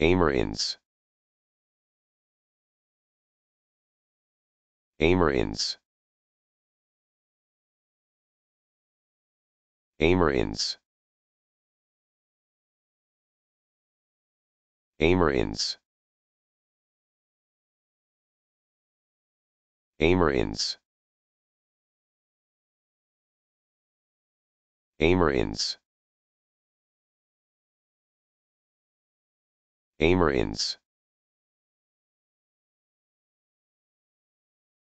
Amerinds. Amerinds. Amerinds. Amerinds. Amerinds. Amerinds. Amerinds